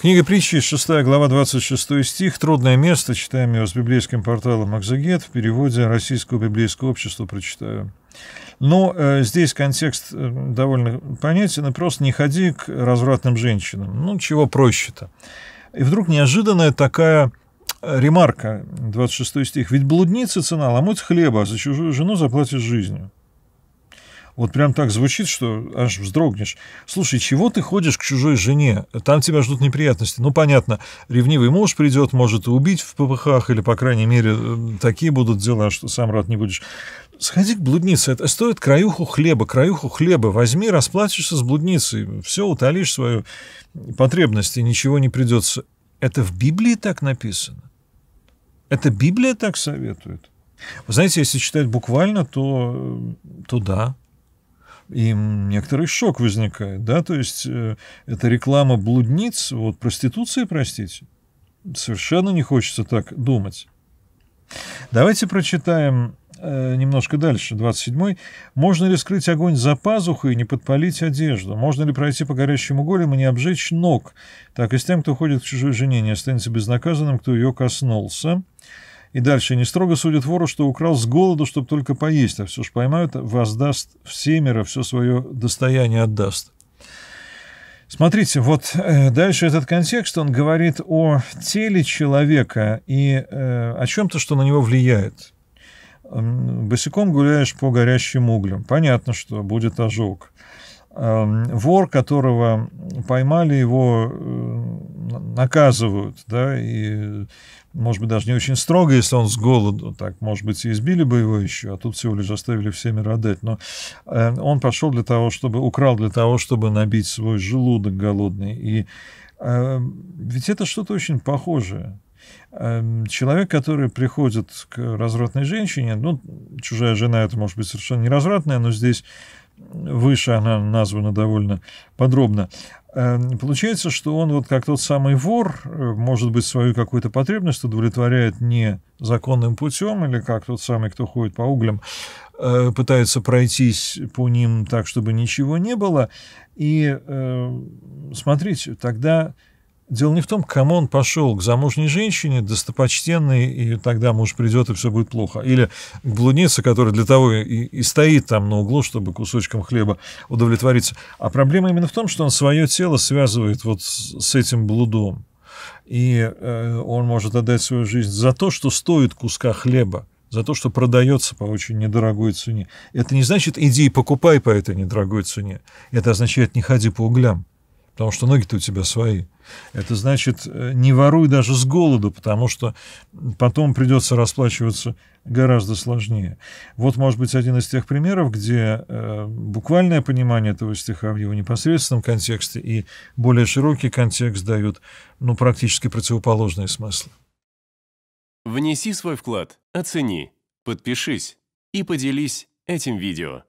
Книга притчи, 6 глава, 26 стих. «Трудное место», читаем его с библейским порталом «Акзагет», в переводе Российского библейского общества прочитаю. Но э, здесь контекст э, довольно понятен, и просто не ходи к развратным женщинам. Ну, чего проще-то. И вдруг неожиданная такая э, ремарка, 26 стих. «Ведь блудница цена, ломоть хлеба, а за чужую жену заплатишь жизнью». Вот прям так звучит, что аж вздрогнешь. Слушай, чего ты ходишь к чужой жене? Там тебя ждут неприятности. Ну, понятно, ревнивый муж придет, может убить в ППХ, или, по крайней мере, такие будут дела, что сам рад не будешь. Сходи к блуднице, это стоит краюху хлеба, краюху хлеба. Возьми, расплатишься с блудницей, все, утолишь свою потребность, и ничего не придется. Это в Библии так написано? Это Библия так советует? Вы знаете, если читать буквально, то, э, то да, и некоторый шок возникает, да, то есть э, это реклама блудниц, вот проституции, простите, совершенно не хочется так думать. Давайте прочитаем э, немножко дальше, 27-й. «Можно ли скрыть огонь за пазухой и не подпалить одежду? Можно ли пройти по горящим уголям и не обжечь ног? Так и с тем, кто ходит к чужой жене, не останется безнаказанным, кто ее коснулся». И дальше не строго судят вора, что украл с голоду, чтобы только поесть, а все ж поймают, воздаст в все свое достояние отдаст. Смотрите, вот э, дальше этот контекст, он говорит о теле человека и э, о чем-то, что на него влияет. Босиком гуляешь по горящим углям. Понятно, что будет ожог. Эм, вор, которого поймали, его э, наказывают, да, и, может быть, даже не очень строго, если он с голоду, так, может быть, и избили бы его еще, а тут всего лишь оставили всеми родать, но э, он пошел для того, чтобы, украл для того, чтобы набить свой желудок голодный, и эм, ведь это что-то очень похожее, эм, человек, который приходит к развратной женщине, ну, чужая жена, это может быть совершенно не развратная, но здесь выше она названа довольно подробно, э, получается, что он вот как тот самый вор, э, может быть, свою какую-то потребность удовлетворяет не законным путем, или как тот самый, кто ходит по углям, э, пытается пройтись по ним так, чтобы ничего не было. И смотрите, тогда Дело не в том, к кому он пошел, к замужней женщине, достопочтенной, и тогда муж придет, и все будет плохо. Или к блуднице, которая для того и, и стоит там на углу, чтобы кусочком хлеба удовлетвориться. А проблема именно в том, что он свое тело связывает вот с этим блудом. И э, он может отдать свою жизнь за то, что стоит куска хлеба за то, что продается по очень недорогой цене. Это не значит, иди и покупай по этой недорогой цене. Это означает, не ходи по углям потому что ноги-то у тебя свои. Это значит, э, не воруй даже с голоду, потому что потом придется расплачиваться гораздо сложнее. Вот, может быть, один из тех примеров, где э, буквальное понимание этого стиха в его непосредственном контексте и более широкий контекст дают ну, практически противоположные смыслы. Внеси свой вклад, оцени, подпишись и поделись этим видео.